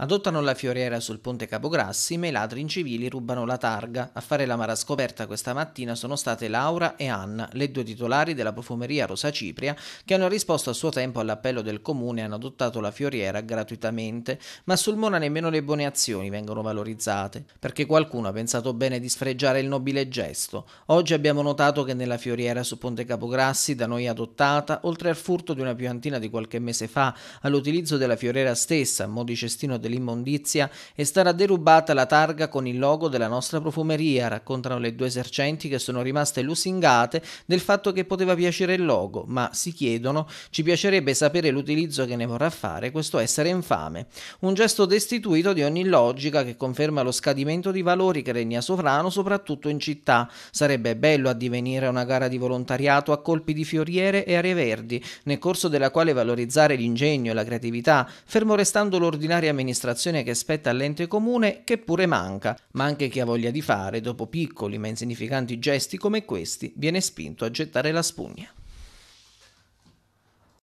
Adottano la fioriera sul ponte Capograssi, ma i ladri incivili rubano la targa. A fare la mara scoperta questa mattina sono state Laura e Anna, le due titolari della profumeria Rosa Cipria, che hanno risposto a suo tempo all'appello del comune e hanno adottato la fioriera gratuitamente, ma sul Mona nemmeno le buone azioni vengono valorizzate, perché qualcuno ha pensato bene di sfregiare il nobile gesto. Oggi abbiamo notato che nella fioriera su Ponte Capograssi, da noi adottata, oltre al furto di una piantina di qualche mese fa, all'utilizzo della fioriera stessa a mo' di cestino del dell'immondizia e starà derubata la targa con il logo della nostra profumeria, raccontano le due esercenti che sono rimaste lusingate del fatto che poteva piacere il logo, ma si chiedono ci piacerebbe sapere l'utilizzo che ne vorrà fare questo essere infame. Un gesto destituito di ogni logica che conferma lo scadimento di valori che regna sovrano soprattutto in città. Sarebbe bello addivenire a una gara di volontariato a colpi di fioriere e aree verdi, nel corso della quale valorizzare l'ingegno e la creatività, fermo restando l'ordinaria amministrazione amministrazione che spetta all'ente comune che pure manca, ma anche chi ha voglia di fare, dopo piccoli ma insignificanti gesti come questi, viene spinto a gettare la spugna.